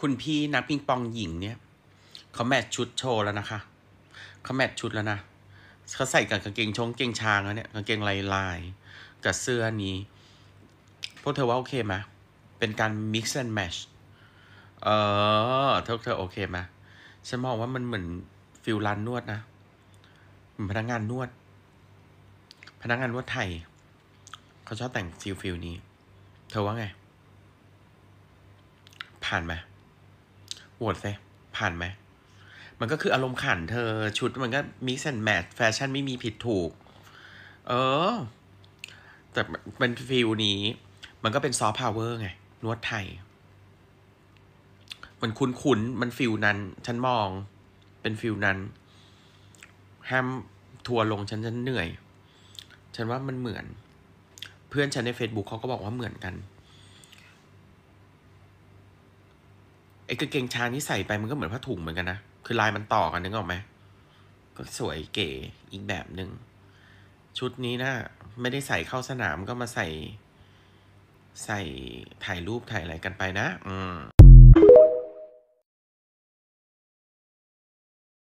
คุณพี่นักปิงปองหญิงเนี่ยเขาแมทชุดโชว์แล้วนะคะเขาแมทชุดแล้วนะเขาใส่กับกางเกงชงเกงช้างแล้วเนี่ยกางเกงลายลายกับเสื้อนี้พวกเธอว่าโอเคไหมเป็นการ mix and match เออเธอเธอโอเคไหมฉันมองว่ามันเหมือนฟิลลันนวดนะเหมือนพนักงานนวด พนักงานนวดไทยเขาชอบแต่งฟิลฟิลนี้ เธอว่าไง ผ่านไหมวดเลยผ่านไหม มันก็คืออารมณ์ขัน เธอชุด มันก็มิกซ์แอนด์แมทแฟชั่นไม่มีผิดถูก เออ แต่เป็นฟิลนี้ มันก็เป็นซอฟต์พาวเวอร์ไงนวดไทย มันคุ้นุนมันฟิลนั้น ฉันมอง เป็นฟิลนั้นห้ามทัวลงฉันฉันเหนื่อย ฉันว่ามันเหมือน เพื่อนฉันใน Facebook เขาก็บอกว่าเหมือนกันไอ้กางเกงชานี่ใส่ไปมันก็เหมือนผ้าถุงเหมือนกันนะ คือลายมันต่อกันนึกออกไหม ก็สวยเก๋อีกแบบหนึ่งชุดนี้นะไม่ได้ใส่เข้าสนามก็มาใส่ ใส่ถ่ายรูปถ่ายอะไรกันไปนะ อืม